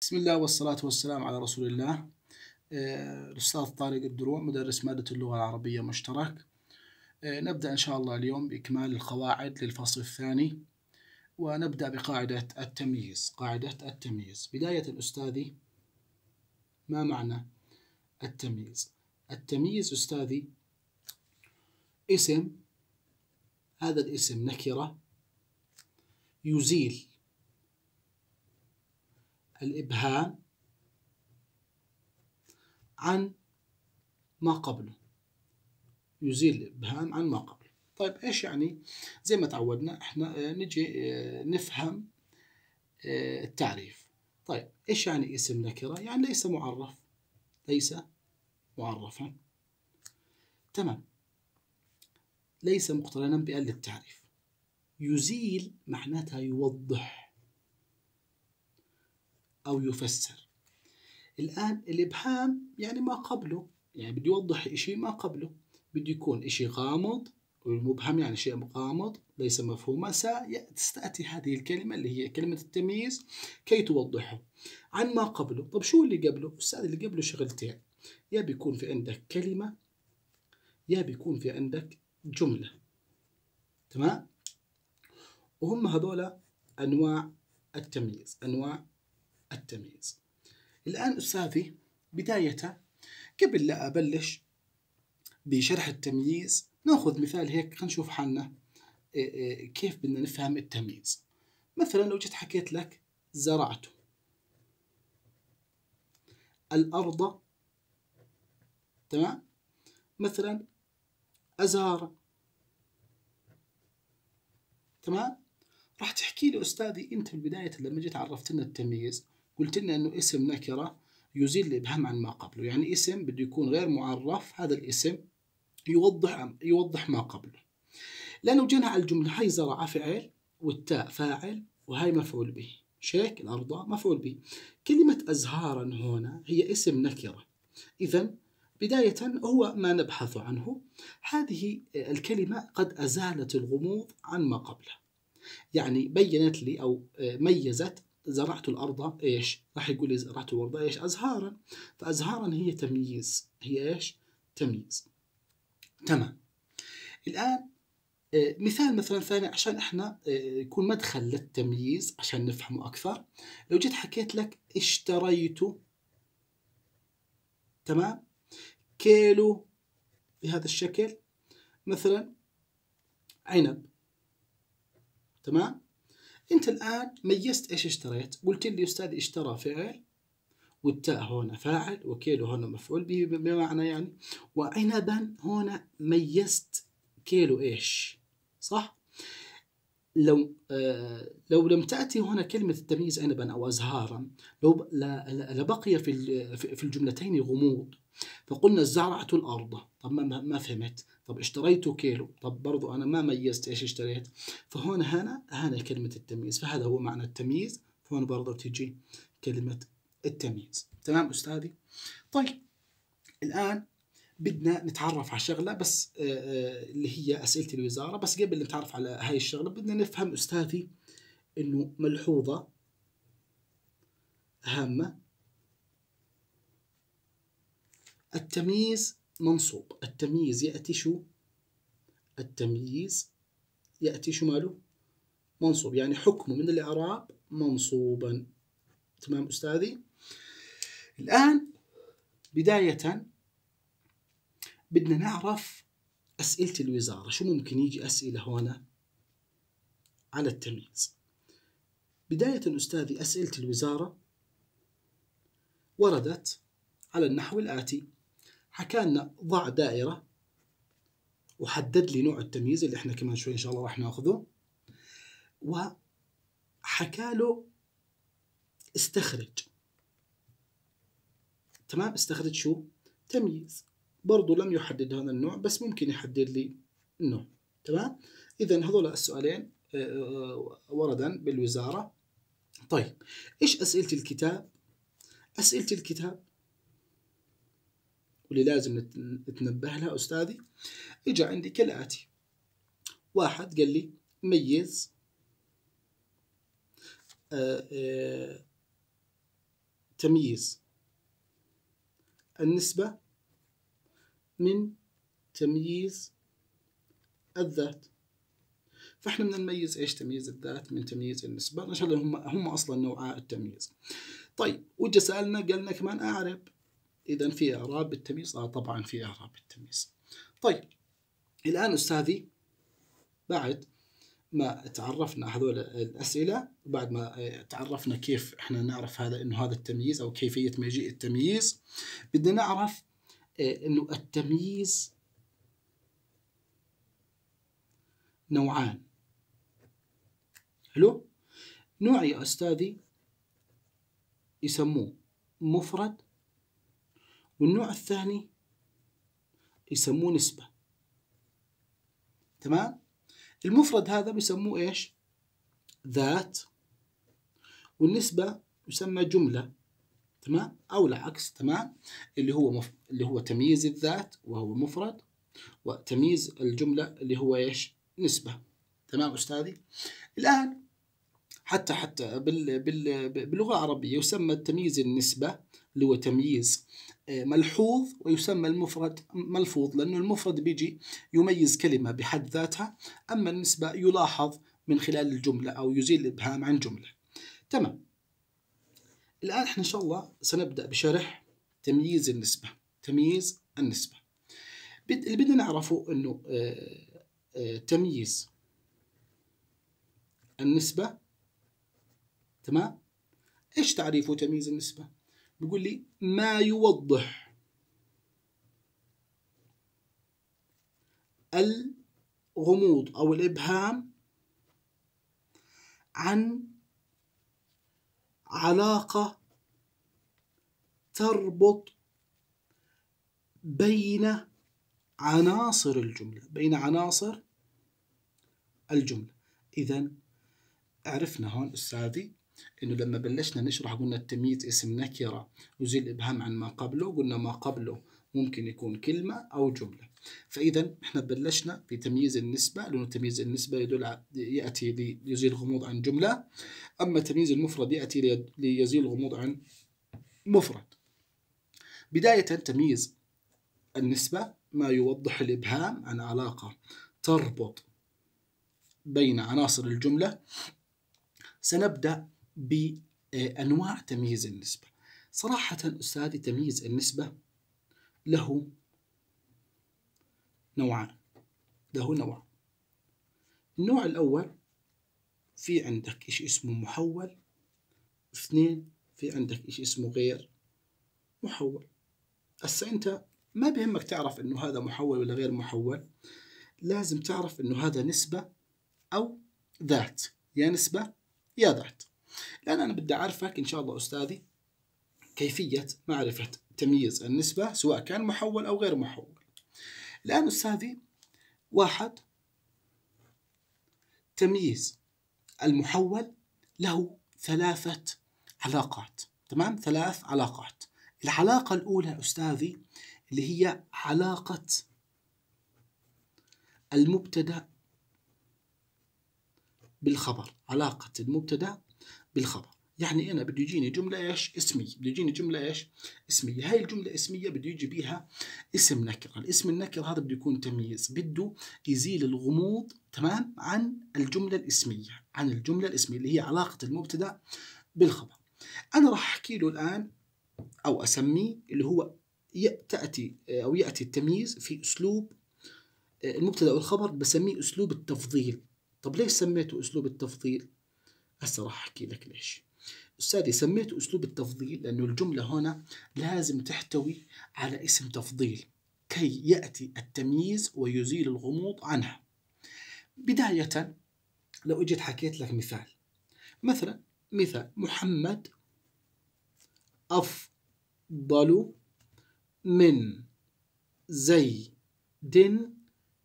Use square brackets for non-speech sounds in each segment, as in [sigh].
بسم الله والصلاة والسلام على رسول الله الأستاذ آه، طارق الدروع مدرس مادة اللغة العربية مشترك آه، نبدأ إن شاء الله اليوم بإكمال القواعد للفصل الثاني ونبدأ بقاعدة التمييز قاعدة التمييز بداية أستاذي ما معنى التمييز التمييز أستاذي اسم هذا الاسم نكرة يزيل الإبهام عن ما قبله يزيل الإبهام عن ما قبله طيب إيش يعني زي ما تعودنا إحنا آه، نجي آه، نفهم آه، التعريف طيب إيش يعني اسم نكرة يعني ليس معرف ليس معرفا تمام ليس مقترنا بأل التعريف يزيل معناتها يوضح أو يفسر الآن الإبهام يعني ما قبله يعني بده يوضح إشي ما قبله بده يكون إشي غامض والمبهم يعني شيء غامض ليس مفهوما ستأتي هذه الكلمة اللي هي كلمة التمييز كي توضحه عن ما قبله طب شو اللي قبله الأستاذ اللي قبله شغلتين يا بيكون في عندك كلمة يا بيكون في عندك جملة تمام وهم هذول أنواع التمييز أنواع التمييز الآن أستاذي بداية قبل لا أبلش بشرح التمييز ناخذ مثال هيك خلينا نشوف حالنا إيه، إيه، كيف بدنا نفهم التمييز مثلا لو جيت حكيت لك زرعت الأرض تمام مثلا أزهار تمام راح تحكي لي أستاذي أنت في البداية لما جيت عرفت لنا التمييز قلت لنا انه اسم نكره يزيل الابهام عن ما قبله يعني اسم بده يكون غير معرف هذا الاسم يوضح يوضح ما قبله لانه جينا على الجمله هاي زرع فعل والتاء فاعل وهاي مفعول به شيك الارض مفعول به كلمه ازهارا هنا هي اسم نكره اذا بداية هو ما نبحث عنه هذه الكلمة قد أزالت الغموض عن ما قبلها يعني بينت لي أو ميزت زرعت الأرض إيش راح يقول لي زرعت الأرض إيش أزهارا فأزهارا هي تمييز هي إيش تمييز تمام الآن آه، مثال مثلا ثاني عشان احنا آه، يكون مدخل للتمييز عشان نفهمه اكثر لو جيت حكيت لك اشتريت تمام كيلو بهذا الشكل مثلا عنب تمام انت الان ميزت ايش اشتريت قلت لي استاذ اشترى فعل والتاء هنا فاعل وكيلو هنا مفعول به بمعنى يعني وعنبا هنا ميزت كيلو ايش صح لو آه لو لم تاتي هنا كلمه التمييز عنبا او ازهارا لو لبقي في في الجملتين غموض فقلنا زرعت الارض طب ما ما فهمت طب اشتريته كيلو طب برضو انا ما ميزت ايش اشتريت فهون هنا هنا كلمه التمييز فهذا هو معنى التمييز هون برضو تجي كلمه التمييز تمام استاذي طيب الان بدنا نتعرف على شغله بس آه، آه، اللي هي اسئله الوزاره بس قبل نتعرف على هاي الشغله بدنا نفهم استاذي انه ملحوظه هامه التمييز منصوب التمييز يأتي شو التمييز يأتي شو ماله منصوب يعني حكمه من الإعراب منصوبا تمام أستاذي الآن بداية بدنا نعرف أسئلة الوزارة شو ممكن يجي أسئلة هنا على التمييز بداية أستاذي أسئلة الوزارة وردت على النحو الآتي حكى لنا ضع دائرة وحدد لي نوع التمييز اللي احنا كمان شوي ان شاء الله راح ناخذه وحكى له استخرج تمام استخرج شو تمييز برضو لم يحدد هذا النوع بس ممكن يحدد لي النوع تمام اذا هذول السؤالين آه، آه، وردا بالوزاره طيب ايش اسئله الكتاب اسئله الكتاب واللي لازم نتنبه لها أستاذي إجا عندي كالآتي واحد قال لي ميز آه، آه، تمييز النسبة من تمييز الذات فاحنا بدنا نميز ايش تمييز الذات من تمييز النسبة عشان هم هم اصلا نوعاء التمييز طيب وجا سالنا قالنا كمان اعرب إذا في إعراب بالتمييز؟ آه طبعا في إعراب بالتمييز. طيب الآن أستاذي بعد ما تعرفنا هذول الأسئلة وبعد ما تعرفنا كيف احنا نعرف هذا انه هذا التمييز او كيفية مجيء التمييز بدنا نعرف آه، انه التمييز نوعان حلو نوع يا أستاذي يسموه مفرد والنوع الثاني يسموه نسبة تمام المفرد هذا بيسموه ايش ذات والنسبة يسمى جملة تمام أو العكس تمام اللي هو مف... اللي هو تمييز الذات وهو مفرد وتمييز الجملة اللي هو ايش نسبة تمام أستاذي الآن حتى حتى بال... بال... باللغة العربية يسمى تمييز النسبة اللي هو تمييز آه، ملحوظ ويسمى المفرد ملفوظ لأنه المفرد بيجي يميز كلمة بحد ذاتها أما النسبة يلاحظ من خلال الجملة أو يزيل الإبهام عن جملة تمام الآن احنا إن شاء الله سنبدأ بشرح تمييز النسبة تمييز النسبة اللي بدنا نعرفه أنه آه، آه، تمييز النسبة تمام؟ إيش تعريفه تمييز النسبة؟ بيقول لي ما يوضح الغموض أو الإبهام عن علاقة تربط بين عناصر الجملة بين عناصر الجملة إذا عرفنا هون أستاذي انه لما بلشنا نشرح قلنا التمييز اسم نكره يزيل الابهام عن ما قبله قلنا ما قبله ممكن يكون كلمه او جمله فاذا احنا بلشنا بتمييز النسبه لانه تمييز النسبه يدل ياتي ليزيل غموض عن جمله اما تمييز المفرد ياتي ليزيل غموض عن مفرد بدايه تمييز النسبه ما يوضح الابهام عن علاقه تربط بين عناصر الجمله سنبدأ بأنواع تمييز النسبة صراحة أستاذي تمييز النسبة له نوعان له نوع النوع الأول في عندك إيش اسمه محول اثنين في عندك إيش اسمه غير محول هسه أنت ما بيهمك تعرف إنه هذا محول ولا غير محول لازم تعرف إنه هذا نسبة أو ذات يا نسبة يا ذات الآن أنا بدي أعرفك إن شاء الله أستاذي كيفية معرفة تمييز النسبة سواء كان محول أو غير محول الآن أستاذي واحد تمييز المحول له ثلاثة علاقات تمام ثلاث علاقات العلاقة الأولى أستاذي اللي هي علاقة المبتدأ بالخبر علاقة المبتدأ بالخبر يعني انا بده يجيني جمله ايش اسميه بده يجيني جمله ايش اسميه هاي الجمله الاسميه بده يجي بيها اسم نكر الاسم النكر هذا بده يكون تمييز بده يزيل الغموض تمام عن الجمله الاسميه عن الجمله الاسميه اللي هي علاقه المبتدا بالخبر انا راح احكي له الان او اسميه اللي هو تاتي آه، او ياتي التمييز في اسلوب آه، المبتدا والخبر بسميه اسلوب التفضيل طب ليش سميته اسلوب التفضيل هسه راح احكي لك ليش استاذي سميت اسلوب التفضيل لانه الجمله هنا لازم تحتوي على اسم تفضيل كي ياتي التمييز ويزيل الغموض عنها بدايه لو اجيت حكيت لك مثال مثلا مثال محمد افضل من زيد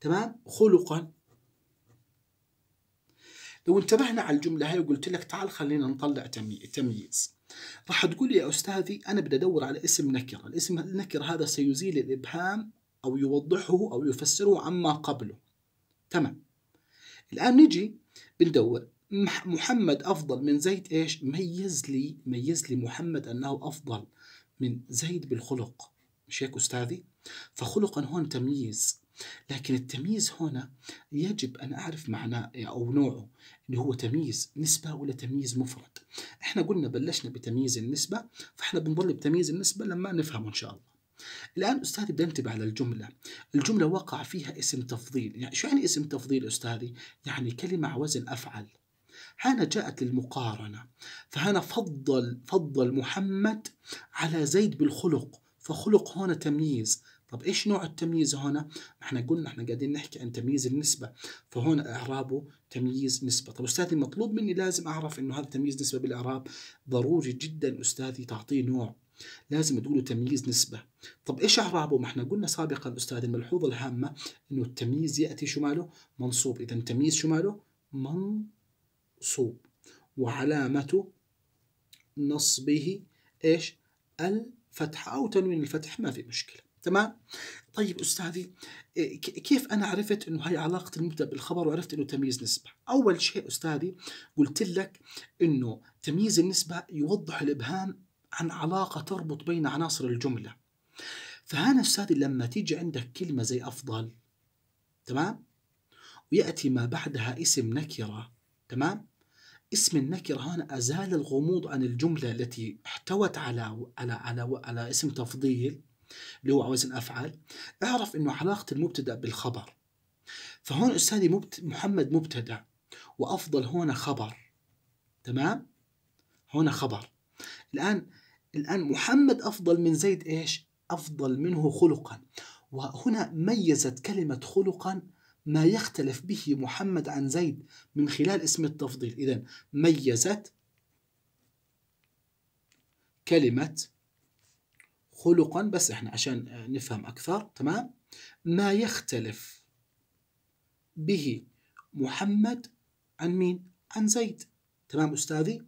تمام خلقا لو انتبهنا على الجمله هاي وقلت لك تعال خلينا نطلع تمييز راح تقول لي يا استاذي انا بدي ادور على اسم نكره الاسم النكر هذا سيزيل الابهام او يوضحه او يفسره عما قبله تمام الان نجي بندور محمد افضل من زيد ايش ميز لي ميز لي محمد انه افضل من زيد بالخلق مش هيك استاذي فخلقا هون تمييز لكن التمييز هنا يجب أن أعرف معناه أو نوعه اللي هو تمييز نسبة ولا تمييز مفرد احنا قلنا بلشنا بتمييز النسبة فاحنا بنظل بتمييز النسبة لما نفهمه إن شاء الله الآن أستاذي بدي أنتبه على الجملة الجملة وقع فيها اسم تفضيل يعني شو يعني اسم تفضيل أستاذي؟ يعني كلمة وزن أفعل هنا جاءت للمقارنة فهنا فضل فضل محمد على زيد بالخلق فخلق هنا تمييز طب ايش نوع التمييز هنا؟ احنا قلنا احنا قاعدين نحكي عن تمييز النسبه فهنا اعرابه تمييز نسبه، طب استاذي مطلوب مني لازم اعرف انه هذا تمييز نسبه بالاعراب ضروري جدا استاذي تعطيه نوع لازم تقولوا تمييز نسبة طب إيش أعرابه؟ ما احنا قلنا سابقا استاذي الملحوظة الهامة أنه التمييز يأتي شو ماله؟ منصوب إذا التمييز شو ماله؟ منصوب وعلامة نصبه إيش؟ الفتحة أو تنوين الفتح ما في مشكلة تمام طيب استاذي آه، كيف انا عرفت انه هي علاقه المبدا بالخبر وعرفت انه تمييز نسبه اول شيء استاذي قلت لك انه تمييز النسبه يوضح الابهام عن علاقه تربط بين عناصر الجمله فهنا استاذي لما تيجي عندك كلمه زي افضل تمام وياتي ما بعدها اسم نكره تمام اسم النكرة هنا أزال الغموض عن الجملة التي احتوت على على على, على اسم تفضيل اللي هو وزن أفعل اعرف إنه علاقة المبتدأ بالخبر فهون أستاذي مبت... محمد مبتدأ وأفضل هون خبر تمام هون خبر الآن الآن محمد أفضل من زيد إيش أفضل منه خلقا وهنا ميزت كلمة خلقا ما يختلف به محمد عن زيد من خلال اسم التفضيل إذا ميزت كلمة خلقا بس احنا عشان نفهم اكثر تمام ما يختلف به محمد عن مين عن زيد تمام استاذي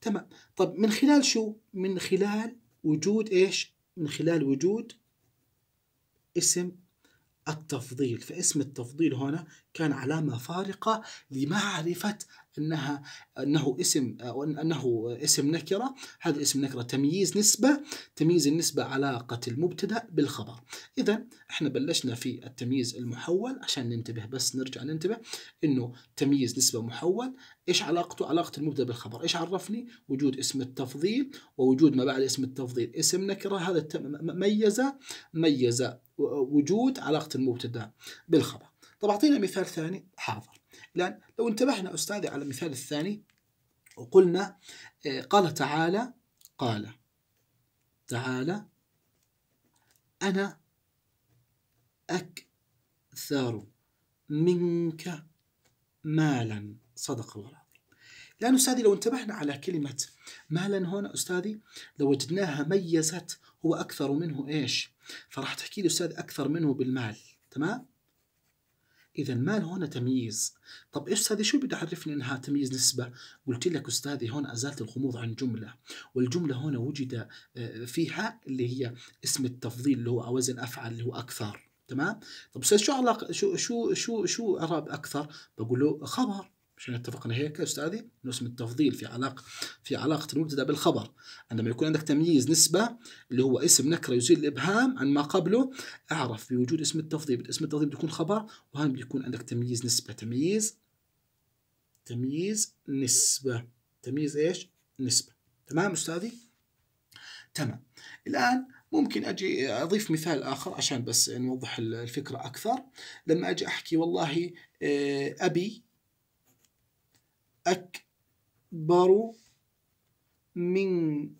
تمام طب من خلال شو من خلال وجود ايش من خلال وجود اسم التفضيل فاسم التفضيل هنا كان علامة فارقة لمعرفة انها انه اسم او انه اسم نكره هذا اسم نكره تمييز نسبه تمييز النسبه علاقه المبتدا بالخبر اذا احنا بلشنا في التمييز المحول عشان ننتبه بس نرجع ننتبه انه تمييز نسبه محول ايش علاقته علاقه المبتدا بالخبر ايش عرفني وجود اسم التفضيل ووجود ما بعد اسم التفضيل اسم نكره هذا ميز ميز وجود علاقه المبتدا بالخبر طب اعطينا مثال ثاني حاضر لأن لو انتبهنا أستاذي على المثال الثاني وقلنا آه، قال تعالى قال تعالى أنا أكثر منك مالا صدق الله العظيم لأن أستاذي لو انتبهنا على كلمة مالا هنا أستاذي لوجدناها وجدناها ميزت هو أكثر منه إيش فراح تحكي لي أستاذ أكثر منه بالمال تمام إذا ما هنا تمييز طب أستاذي شو بده يعرفني أنها تمييز نسبة قلت لك أستاذي هون أزالت الغموض عن جملة والجملة هنا وجد آه، فيها اللي هي اسم التفضيل اللي هو وزن أفعل اللي هو أكثر تمام طب أستاذ شو علاقة شو شو شو شو أكثر بقول له خبر عشان اتفقنا هيك استاذي انه اسم التفضيل في علاقه في علاقه المبتدا بالخبر عندما يكون عندك تمييز نسبه اللي هو اسم نكره يزيل الابهام عن ما قبله اعرف بوجود اسم التفضيل اسم التفضيل بيكون خبر وهنا بيكون عندك تمييز نسبه تمييز تمييز نسبه تمييز ايش نسبه تمام استاذي تمام الان ممكن اجي اضيف مثال اخر عشان بس نوضح الفكره اكثر لما اجي احكي والله آه، ابي أكبر منك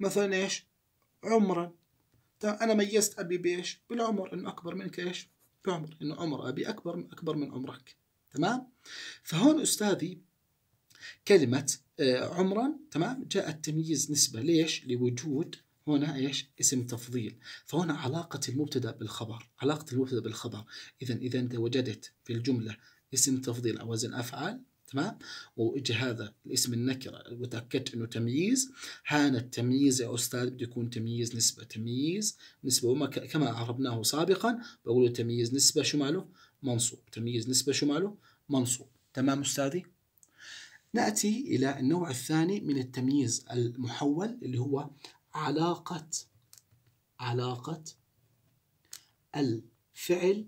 مثلا إيش عمرا أنا ميزت أبي بإيش بالعمر إنه أكبر منك إيش بعمر إنه عمر أبي أكبر من أكبر من عمرك تمام فهون أستاذي كلمة آه، عمرا تمام جاءت تمييز نسبة ليش لوجود هنا ايش؟ اسم تفضيل، فهنا علاقة المبتدأ بالخبر، علاقة المبتدأ بالخبر، إذا إذا أنت وجدت في الجملة اسم تفضيل او وزن افعل تمام واجى هذا الاسم النكره وتاكدت انه تمييز هان التمييز يا استاذ بده يكون تمييز نسبه تمييز نسبه وما كما عربناه سابقا بقول تمييز نسبه شو ماله منصوب تمييز نسبه شو ماله منصوب تمام استاذي ناتي الى النوع الثاني من التمييز المحول اللي هو علاقه علاقه الفعل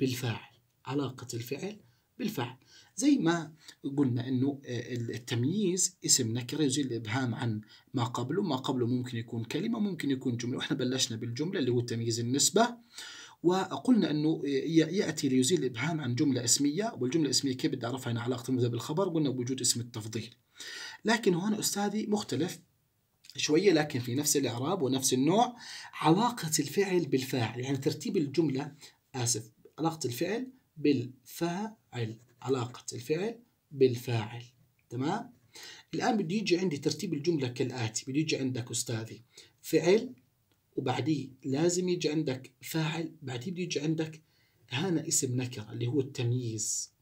بالفاعل علاقة الفعل بالفعل زي ما قلنا انه آه، التمييز اسم نكره يزيل الابهام عن ما قبله ما قبله ممكن يكون كلمه ممكن يكون جمله واحنا بلشنا بالجمله اللي هو تمييز النسبه وقلنا انه آه، ياتي ليزيل الابهام عن جمله اسميه والجمله الاسميه كيف بدي اعرفها انها علاقه المبدا بالخبر قلنا بوجود اسم التفضيل لكن هون استاذي مختلف شويه لكن في نفس الاعراب ونفس النوع علاقه الفعل بالفاعل يعني ترتيب الجمله اسف علاقه الفعل بالفاعل علاقة الفعل بالفاعل تمام الآن بده يجي عندي ترتيب الجملة كالآتي بده يجي عندك أستاذي فعل وبعديه لازم يجي عندك فاعل بعديه بده يجي عندك هنا اسم نكرة اللي هو التمييز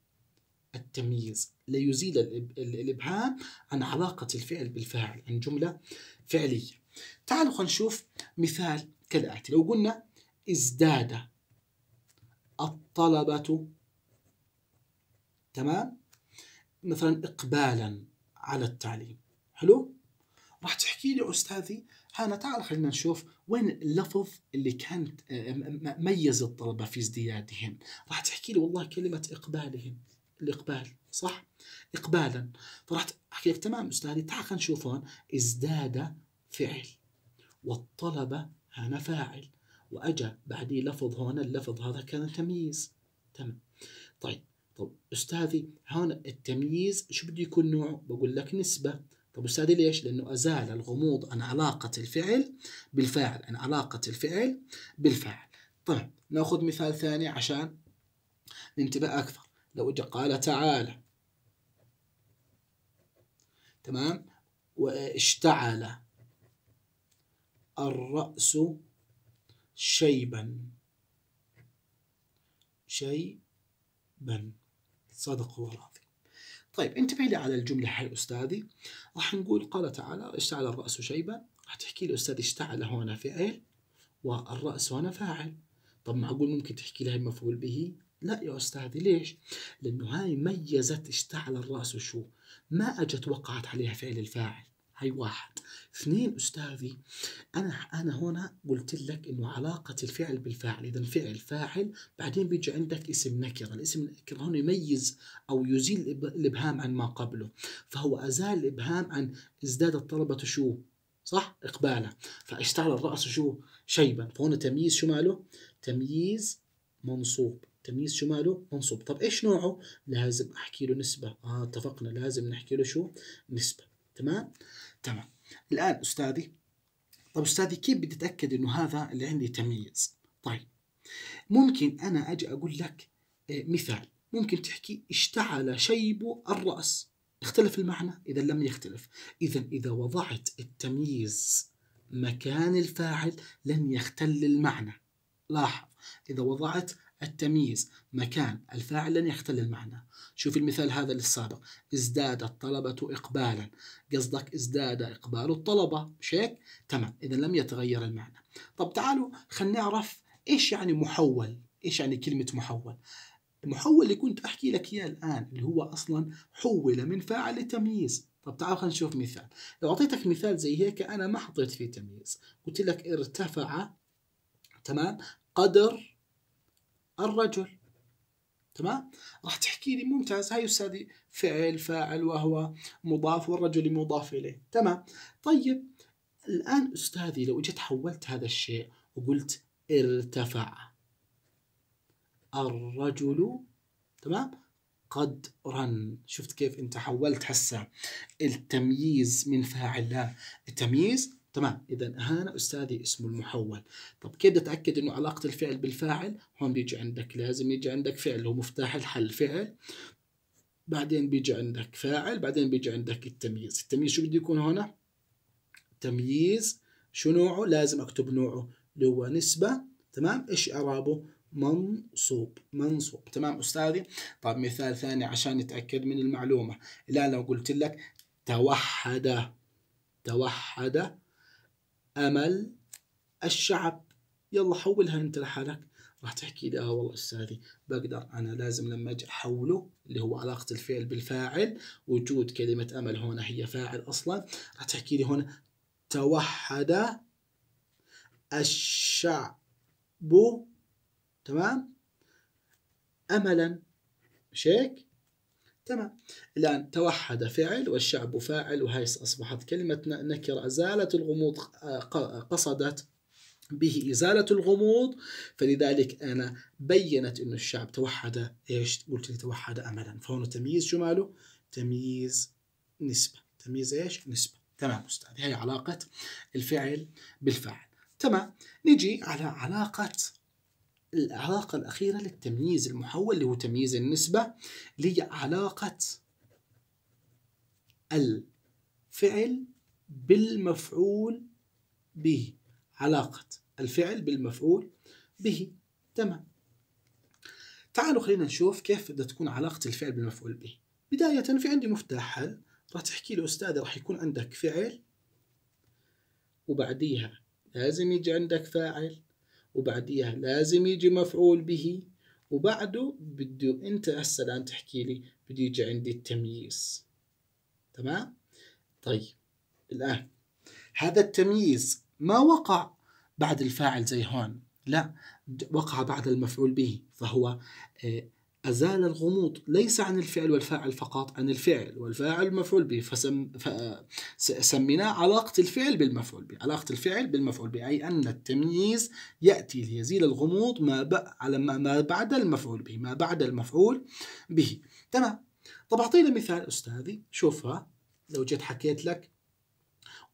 التمييز ليزيل الإبهام عن علاقة الفعل بالفاعل عن جملة فعلية تعالوا خلينا نشوف مثال كالآتي لو قلنا ازداد الطلبة تمام مثلا إقبالا على التعليم حلو راح تحكي لي أستاذي هانا تعال خلينا نشوف وين اللفظ اللي كان آه، ميز الطلبة في ازديادهم راح تحكي لي والله كلمة إقبالهم الإقبال صح إقبالا فراح أحكي لك تمام أستاذي تعال خلينا نشوف هون ازداد فعل والطلبة هنا فاعل واجى بعديه لفظ هون اللفظ هذا كان تمييز تمام طيب طب استاذي هون التمييز شو بده يكون نوعه؟ بقول لك نسبه طب استاذي ليش؟ لانه ازال الغموض عن علاقه الفعل بالفاعل عن علاقه الفعل بالفاعل طيب ناخذ مثال ثاني عشان ننتبه اكثر لو اجى قال تعالى تمام واشتعل الرأس شيبا شيبا صدق هو العظيم طيب انتبه لي على الجملة هاي أستاذي راح نقول قال تعالى اشتعل الرأس شيبا راح تحكي لي أستاذي اشتعل هنا فعل والرأس هنا فاعل طب معقول ممكن تحكي لي المفعول مفعول به لا يا أستاذي ليش لأنه هاي ميزت اشتعل الرأس شو ما أجت وقعت عليها فعل الفاعل هي واحد اثنين استاذي انا انا هنا قلت لك انه علاقه الفعل بالفاعل اذا فعل فاعل بعدين بيجي عندك اسم نكره الاسم النكره هنا يميز او يزيل الابهام عن ما قبله فهو ازال الابهام عن ازداد الطلبه شو صح اقبالا فاشتعل الراس شو شيبا فهنا تمييز شو ماله تمييز منصوب تمييز شو ماله؟ منصوب، طب ايش نوعه؟ لازم احكي له نسبة، اه اتفقنا لازم نحكي له شو؟ نسبة، تمام تمام الان استاذي طب استاذي كيف بدي اتاكد انه هذا اللي عندي تمييز طيب ممكن انا اجي اقول لك آه، مثال ممكن تحكي اشتعل شيب الراس اختلف المعنى اذا لم يختلف اذا اذا وضعت التمييز مكان الفاعل لن يختل المعنى لاحظ إذا وضعت التمييز مكان الفاعل لن يختل المعنى شوف المثال هذا للسابق ازداد الطلبة إقبالا قصدك ازداد إقبال الطلبة مش هيك؟ تمام إذا لم يتغير المعنى طب تعالوا خلينا نعرف إيش يعني محول إيش يعني كلمة محول المحول اللي كنت أحكي لك إياه الآن اللي هو أصلا حول من فاعل لتمييز طب تعالوا خلينا نشوف مثال لو أعطيتك مثال زي هيك أنا ما حطيت فيه تمييز قلت لك ارتفع تمام قدر الرجل تمام راح تحكي لي ممتاز هاي استاذي فعل فاعل وهو مضاف والرجل مضاف اليه تمام طيب الان استاذي لو اجيت حولت هذا الشيء وقلت ارتفع الرجل تمام قدرا شفت كيف انت حولت هسه التمييز من فاعل لا التمييز تمام إذا هنا أستاذي اسمه المحول طب كيف أتأكد أنه علاقة الفعل بالفاعل هون بيجي عندك لازم يجي عندك فعل هو مفتاح الحل فعل بعدين بيجي عندك فاعل بعدين بيجي عندك التمييز التمييز شو بده يكون هنا تمييز شو نوعه لازم أكتب نوعه اللي هو نسبة تمام إيش إعرابه منصوب منصوب تمام أستاذي طب مثال ثاني عشان نتأكد من المعلومة لا لو قلت لك توحد توحد امل الشعب يلا حولها انت لحالك راح تحكي لي اه والله استاذي بقدر انا لازم لما اجي احوله اللي هو علاقه الفعل بالفاعل وجود كلمه امل هنا هي فاعل اصلا راح تحكي لي هنا توحد الشعب تمام املا مش هيك تمام الآن توحد فعل والشعب فاعل وهي أصبحت كلمة نكرة أزالت الغموض قصدت به إزالة الغموض فلذلك أنا بينت أن الشعب توحد إيش قلت لي توحد أملا فهون تمييز شو ماله تمييز نسبة تمييز إيش نسبة تمام أستاذ هي علاقة الفعل بالفاعل تمام نجي على علاقة العلاقة الأخيرة للتمييز المحول اللي هو تمييز النسبة اللي هي علاقة الفعل بالمفعول به علاقة الفعل بالمفعول به تمام تعالوا خلينا نشوف كيف بدها تكون علاقة الفعل بالمفعول به بداية في عندي مفتاح حل راح تحكي لي أستاذي راح يكون عندك فعل وبعديها لازم يجي عندك فاعل وبعديها لازم يجي مفعول به وبعده بده انت هسه الان تحكي لي بده يجي عندي التمييز تمام طيب الان هذا التمييز ما وقع بعد الفاعل زي هون لا وقع بعد المفعول به فهو آه، أزال الغموض ليس عن الفعل والفاعل فقط عن الفعل والفاعل مفعول به فسم فسميناه علاقة الفعل بالمفعول به علاقة الفعل بالمفعول به أي أن التمييز يأتي ليزيل الغموض ما على ما بعد المفعول به ما بعد المفعول به تمام طب أعطينا مثال أستاذي شوفها لو جيت حكيت لك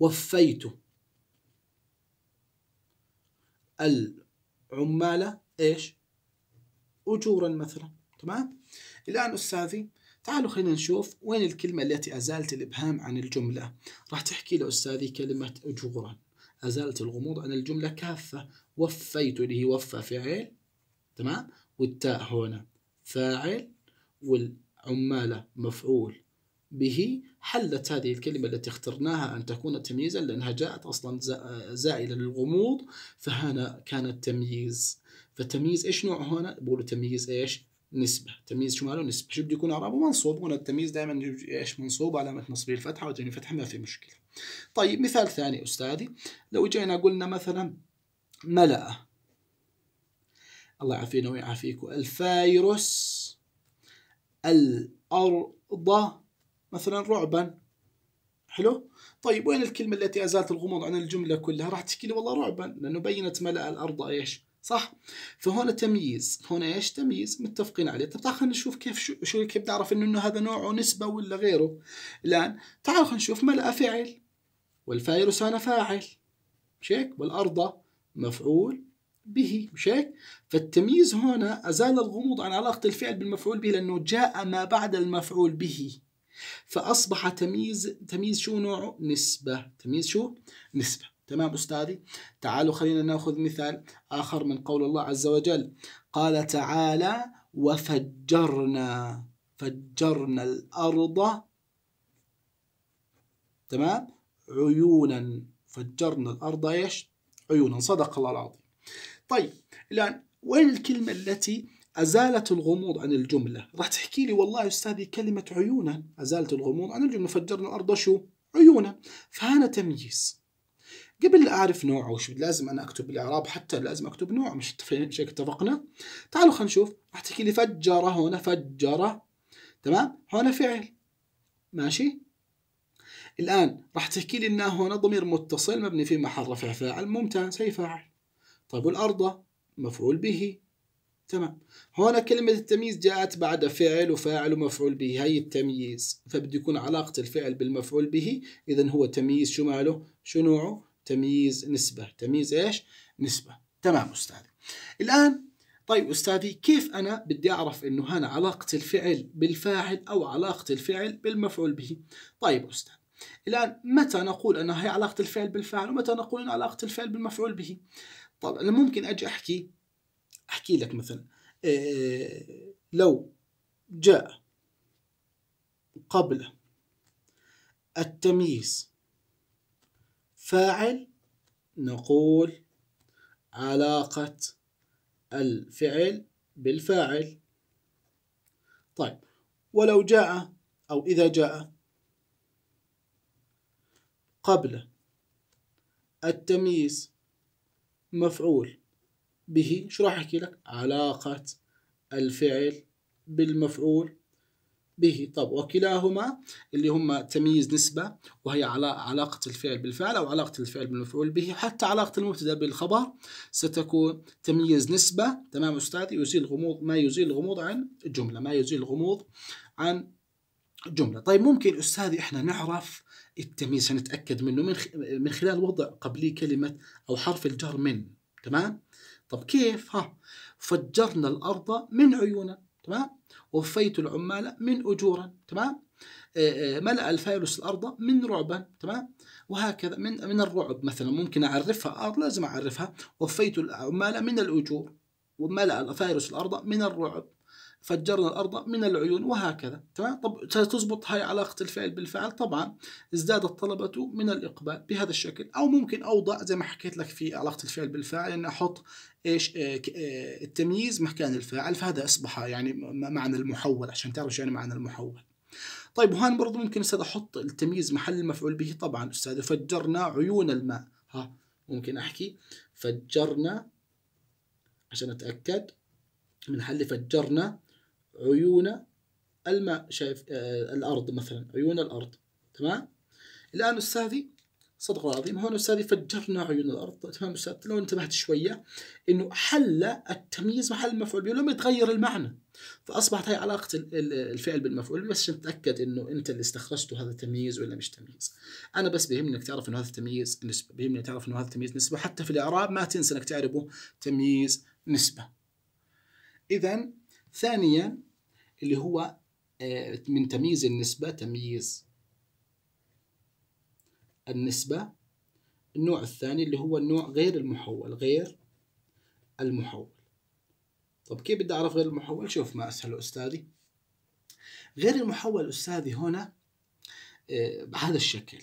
وفيت العمالة إيش أجورا مثلا تمام الآن أستاذي تعالوا خلينا نشوف وين الكلمة التي أزالت الإبهام عن الجملة راح تحكي لاستاذي أستاذي كلمة أجورا أزالت الغموض عن الجملة كافة وفيت اللي هي وفى فعل تمام والتاء هنا فاعل والعمالة مفعول به حلت هذه الكلمة التي اخترناها أن تكون تمييزا لأنها جاءت أصلا زائلة للغموض فهنا كانت تمييز فالتمييز إيش نوع هنا؟ بقولوا تمييز إيش؟ نسبة تمييز شماله نسبة شو بده يكون إعرابه منصوب هنا التمييز دائما إيش منصوب علامة نصبه الفتحة وتنوين الفتحة ما في مشكلة طيب مثال ثاني أستاذي لو جينا قلنا مثلا ملأ الله يعافينا ويعافيكم الفايروس الأرض مثلا رعبا حلو طيب وين الكلمة التي أزالت الغموض عن الجملة كلها راح تحكي لي والله رعبا لأنه بينت ملأ الأرض إيش صح فهون تمييز هون ايش تمييز متفقين عليه طب تعال خلينا نشوف كيف شو, كيف بتعرف انه, هذا نوعه نسبه ولا غيره الان تعال خلينا نشوف ملأ فعل والفيروس انا فاعل مش هيك والارض مفعول به مش هيك فالتمييز هنا ازال الغموض عن علاقه الفعل بالمفعول به لانه جاء ما بعد المفعول به فاصبح تمييز تمييز شو نوعه نسبه تمييز شو نسبه تمام أستاذي تعالوا خلينا نأخذ مثال آخر من قول الله عز وجل قال تعالى وفجرنا فجرنا الأرض تمام عيونا فجرنا الأرض إيش عيونا صدق الله العظيم طيب الآن وين الكلمة التي أزالت الغموض عن الجملة راح تحكي لي والله أستاذي كلمة عيونا أزالت الغموض عن الجملة فجرنا الأرض شو عيونا فهنا تمييز قبل اعرف نوعه وش لازم انا اكتب الاعراب حتى لازم اكتب نوع مش هيك اتفقنا تعالوا خلينا نشوف راح تحكي لي فجر هنا فجر تمام هنا فعل ماشي الان راح تحكي لي انه هنا ضمير متصل مبني في محل رفع فاعل ممتاز هي فاعل طيب والارض مفعول به تمام هنا كلمة التمييز جاءت بعد فعل وفاعل ومفعول به هي التمييز فبده يكون علاقة الفعل بالمفعول به إذا هو تمييز شو ماله شو نوعه تمييز نسبة تمييز إيش نسبة تمام أستاذي الآن طيب أستاذي كيف أنا بدي أعرف إنه هنا علاقة الفعل بالفاعل أو علاقة الفعل بالمفعول به طيب أستاذ الآن متى نقول أنها هي علاقة الفعل بالفاعل ومتى نقول أن علاقة الفعل بالمفعول به طب أنا ممكن أجي أحكي أحكي لك مثلا إيه لو جاء قبل التمييز فاعل نقول علاقة الفعل بالفاعل طيب ولو جاء أو إذا جاء قبل التمييز مفعول به شو راح أحكي لك علاقة الفعل بالمفعول به طب وكلاهما اللي هما تمييز نسبة وهي على علاقة الفعل بالفعل أو علاقة الفعل بالمفعول به حتى علاقة المبتدأ بالخبر ستكون تمييز نسبة تمام أستاذ يزيل غموض ما يزيل الغموض عن الجملة ما يزيل الغموض عن جملة طيب ممكن أستاذي إحنا نعرف التمييز هنتأكد منه من, من خلال وضع قبليه كلمة أو حرف الجر من تمام طب كيف ها فجرنا الأرض من عيوننا تمام وفيت العمال من أجورا تمام آه، آه، ملأ الفيروس الأرض من رعبا تمام وهكذا من من الرعب مثلا ممكن أعرفها أرض آه، لازم أعرفها وفيت العمال من الأجور وملأ الفيروس الأرض من الرعب فجرنا الأرض من العيون وهكذا تمام طب ستزبط هاي علاقة الفعل بالفعل طبعا ازداد الطلبة من الإقبال بهذا الشكل أو ممكن أوضع زي ما حكيت لك في علاقة الفعل بالفاعل أن أحط إيش آه، آه، التمييز مكان الفاعل فهذا أصبح يعني معنى المحول عشان تعرف شو يعني معنى المحول طيب وهان برضو ممكن أستاذ أحط التمييز محل المفعول به طبعا أستاذ فجرنا عيون الماء ها ممكن أحكي فجرنا عشان أتأكد من حل فجرنا عيون الماء شايف آه الارض مثلا عيون الارض تمام الان استاذي صدق العظيم هون استاذي فجرنا عيون الارض تمام استاذ لو انتبهت شويه انه حل التمييز محل المفعول به لم يتغير المعنى فاصبحت هي علاقه الفعل بالمفعول بس عشان تتاكد انه انت اللي استخرجته هذا تمييز ولا مش تمييز انا بس بيهمني انك تعرف انه هذا تمييز نسبه بيهمني تعرف انه هذا تمييز نسبه حتى في الاعراب ما تنسى انك تعرفه تمييز نسبه اذا ثانيا اللي هو آه، من تمييز النسبة تمييز النسبة النوع الثاني اللي هو النوع غير المحول غير المحول طب كيف بدي أعرف غير المحول شوف ما أسهل أستاذي غير المحول أستاذي هنا آه، بهذا الشكل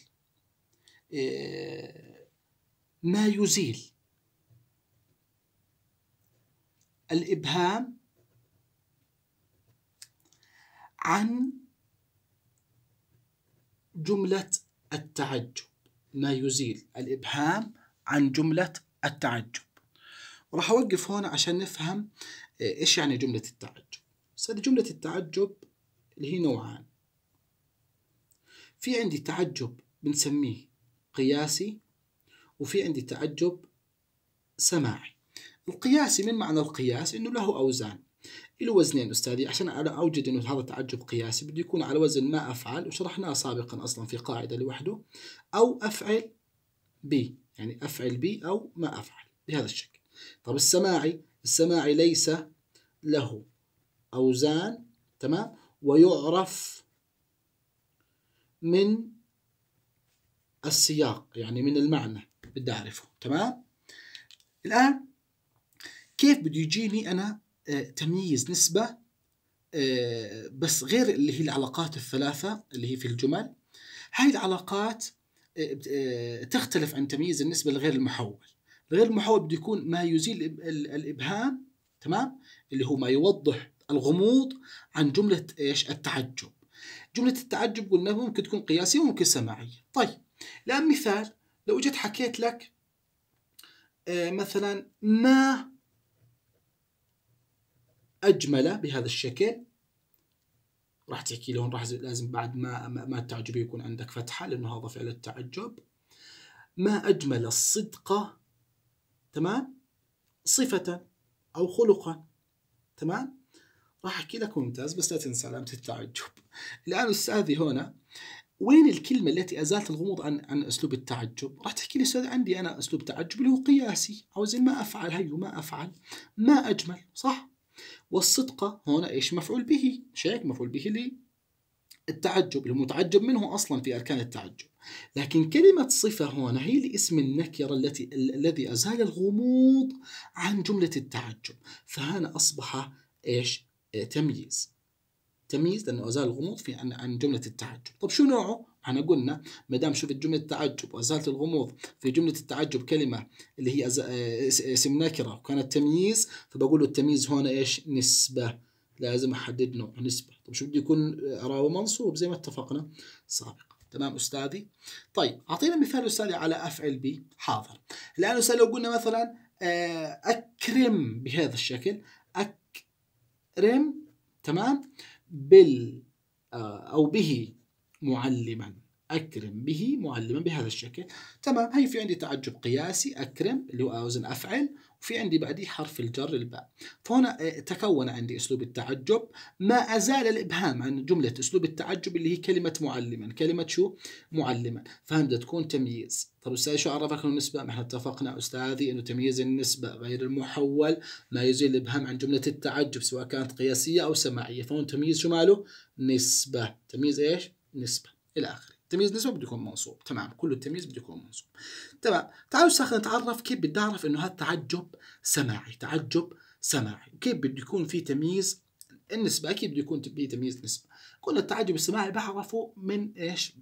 آه، ما يزيل الإبهام عن جملة التعجب ما يزيل الإبهام عن جملة التعجب وراح أوقف هون عشان نفهم آه، إيش يعني جملة التعجب صار جملة التعجب اللي هي نوعان في عندي تعجب بنسميه قياسي وفي عندي تعجب سماعي القياسي من معنى القياس انه له اوزان الوزنين وزنين أستاذي عشان أنا أوجد أنه هذا تعجب قياسي بده يكون على وزن ما أفعل وشرحناه سابقا أصلا في قاعدة لوحده أو أفعل بي يعني أفعل بي أو ما أفعل بهذا الشكل طب السماعي السماعي ليس له أوزان تمام ويعرف من السياق يعني من المعنى بدي أعرفه تمام الآن كيف بده يجيني أنا تمييز نسبة آه، بس غير اللي هي العلاقات الثلاثة اللي هي في الجمل هاي العلاقات آه، آه، تختلف عن تمييز النسبة لغير المحول غير المحول بده يكون ما يزيل الإبهام تمام اللي هو ما يوضح الغموض عن جملة إيش التعجب جملة التعجب قلنا ممكن تكون قياسية وممكن سماعية طيب الآن مثال لو جيت حكيت لك مثلا ما اجمله بهذا الشكل راح تحكي لي هون راح لازم بعد ما ما التعجب يكون عندك فتحه لانه هذا فعل التعجب ما اجمل الصدق تمام صفه او خلقا تمام راح احكي لك ممتاز بس لا تنسى علامه التعجب [laughs] الان استاذي هنا وين الكلمه التي ازالت الغموض عن عن اسلوب التعجب؟ راح تحكي لي استاذ عندي انا اسلوب تعجب اللي هو قياسي، عاوزين ما افعل هي وما افعل ما اجمل، صح؟ والصدق هنا ايش مفعول به شيء هيك مفعول به لي التعجب المتعجب منه اصلا في اركان التعجب لكن كلمة صفة هنا هي لإسم النكرة التي الذي أزال الغموض عن جملة التعجب فهنا أصبح إيش إيه، تمييز تمييز لأنه أزال الغموض في عن, عن جملة التعجب طب شو نوعه احنا قلنا ما دام شفت جمله تعجب وازالت الغموض في جمله التعجب كلمه اللي هي أز... اسم نكره وكانت تمييز فبقول له التمييز هنا ايش؟ نسبه لازم احدد نوع نسبه طيب شو بده يكون راوي منصوب زي ما اتفقنا سابقا تمام استاذي طيب اعطينا مثال استاذي على افعل ب حاضر الان استاذي لو قلنا مثلا آه، اكرم بهذا الشكل اكرم تمام بال آه، او به معلما أكرم به معلما بهذا الشكل تمام هي في عندي تعجب قياسي أكرم اللي هو أوزن أفعل وفي عندي بعديه حرف الجر الباء فهنا آه، تكون عندي أسلوب التعجب ما أزال الإبهام عن جملة أسلوب التعجب اللي هي كلمة معلما كلمة شو معلما فهمت تكون تمييز طب أستاذ شو عرفك النسبة ما احنا اتفقنا أستاذي أنه تمييز النسبة غير المحول ما يزيل الإبهام عن جملة التعجب سواء كانت قياسية أو سماعية فهون تمييز شو ماله نسبة تمييز إيش نسبه الى اخره تمييز نسبه بده يكون منصوب تمام كل التمييز بده يكون منصوب تمام تعالوا هسه نتعرف كيف بدي اعرف انه هذا تعجب سماعي تعجب سماعي كيف بده يكون في تمييز النسبه اكيد بده يكون في تمييز نسبه كل التعجب السماعي بعرفه من ايش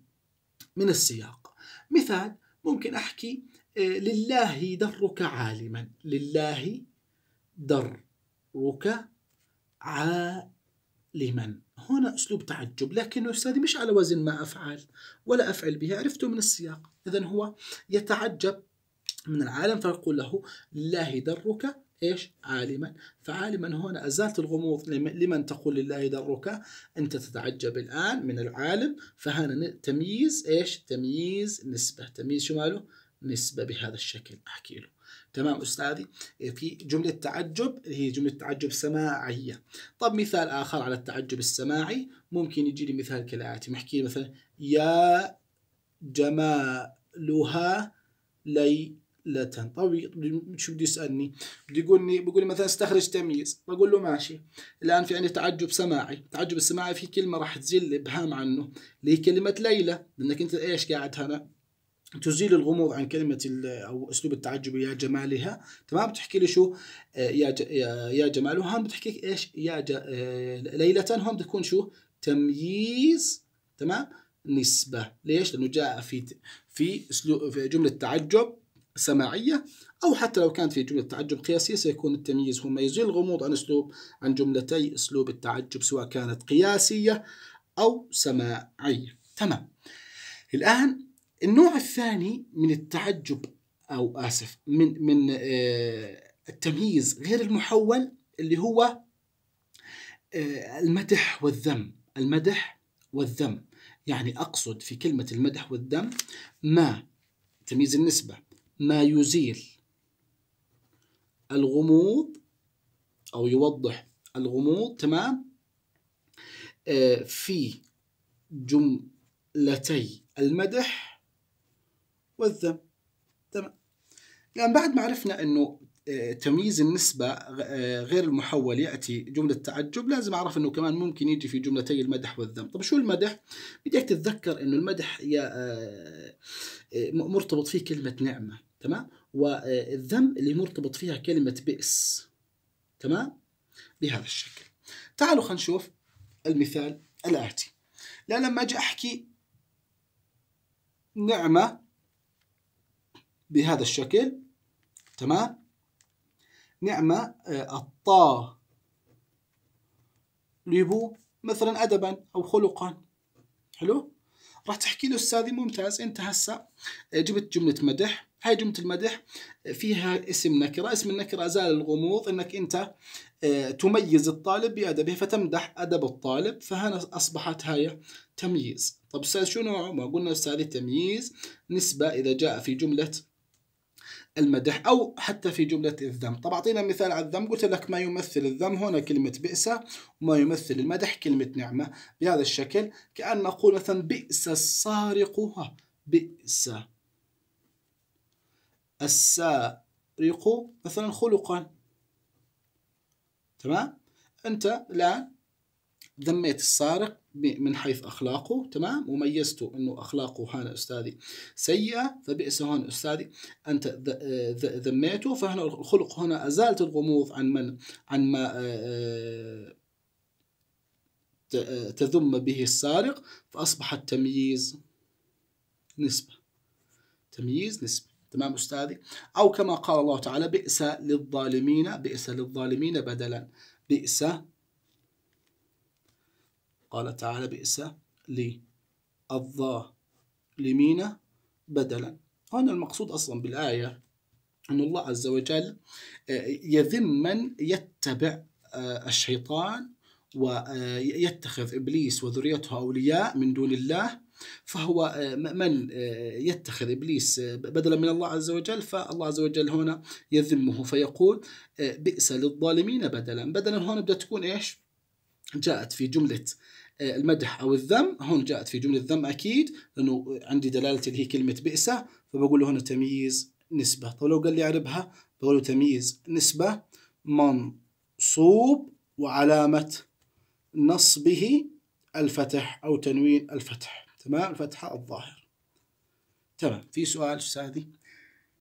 من السياق مثال ممكن احكي آه، لله درك عالما لله درك عالما هنا أسلوب تعجب لكنه أستاذي مش على وزن ما أفعل ولا أفعل به عرفته من السياق إذا هو يتعجب من العالم فيقول له لله درك ايش؟ عالما، فعالما هنا ازالت الغموض لمن تقول لله درك انت تتعجب الان من العالم فهنا تمييز ايش؟ تمييز نسبه، تمييز شو ماله؟ نسبه بهذا الشكل احكي له. تمام أستاذي إيه، في جملة تعجب اللي هي جملة تعجب سماعية طب مثال آخر على التعجب السماعي ممكن يجي لي مثال كالآتي محكي مثلا يا جمالها ليلة طيب شو بده يسألني بده يقولني بقول لي مثلا استخرج تمييز بقول له ماشي الآن في عندي تعجب سماعي التعجب السماعي في كلمة راح تزل إبهام عنه اللي هي كلمة ليلى لأنك أنت إيش قاعد هنا تزيل الغموض عن كلمة أو أسلوب التعجب يا جمالها تمام بتحكي لي شو آه، يا يا جمالها هون بتحكي إيش يا آه، ليلة هون بتكون شو تمييز تمام نسبة ليش؟ لأنه جاء في في أسلوب في جملة تعجب سماعية أو حتى لو كانت في جملة تعجب قياسية سيكون التمييز هو ما يزيل الغموض عن أسلوب عن جملتي أسلوب التعجب سواء كانت قياسية أو سماعية تمام الآن النوع الثاني من التعجب او اسف من من آه، التمييز غير المحول اللي هو آه، المدح والذم المدح والذم يعني اقصد في كلمه المدح والذم ما تمييز النسبه ما يزيل الغموض او يوضح الغموض تمام آه، في جملتي المدح والذم تمام الآن يعني بعد ما عرفنا أنه آه، تمييز النسبة آه، غير المحول يأتي جملة تعجب لازم أعرف أنه كمان ممكن يجي في جملتي المدح والذم طب شو المدح؟ بديك تتذكر أنه المدح يا آه، مرتبط فيه كلمة نعمة تمام؟ والذم اللي مرتبط فيها كلمة بئس تمام؟ بهذا الشكل تعالوا خلينا نشوف المثال الآتي لا لما أجي أحكي نعمة بهذا الشكل تمام نعمة آه، الطا ليبو مثلا أدبا أو خلقا حلو راح تحكي له أستاذي ممتاز أنت هسه آه، جبت جملة مدح هاي جملة المدح آه، فيها اسم نكرة اسم النكرة أزال الغموض أنك أنت تميز الطالب بأدبه فتمدح أدب الطالب فهنا أصبحت هاي تمييز طب أستاذ شو نوعه ما قلنا أستاذي تمييز نسبة إذا جاء في جملة المدح أو حتى في جملة الذم طب أعطينا مثال على الذم قلت لك ما يمثل الذم هنا كلمة بئس وما يمثل المدح كلمة نعمة بهذا الشكل كأن نقول مثلا بئس السارق بئس السارق مثلا خلقا تمام أنت الآن ذميت السارق من حيث أخلاقه تمام وميزته أنه أخلاقه هنا أستاذي سيئة فبئس هون أستاذي أنت آه، ذميته فهنا الخلق هنا أزالت الغموض عن من عن ما آه، آه، تذم به السارق فأصبح التمييز نسبة تمييز نسبة تمام أستاذي أو كما قال الله تعالى بئس للظالمين بئس للظالمين بدلا بئس قال تعالى بئس لي الظالمين بدلا هنا المقصود أصلا بالآية أن الله عز وجل آه، يذم من يتبع آه، الشيطان ويتخذ آه، إبليس وذريته أولياء من دون الله فهو من يتخذ ابليس بدلا من الله عز وجل فالله عز وجل هنا يذمه فيقول بئس للظالمين بدلا بدلا هنا بدها تكون ايش؟ جاءت في جمله آه، المدح او الذم هون جاءت في جمله الذم اكيد لانه عندي دلاله اللي هي كلمه بئسه فبقول له هنا تمييز نسبه طب لو قال لي اعربها بقول له تمييز نسبه منصوب وعلامه نصبه الفتح او تنوين الفتح تمام الفتحه الظاهر تمام في سؤال استاذي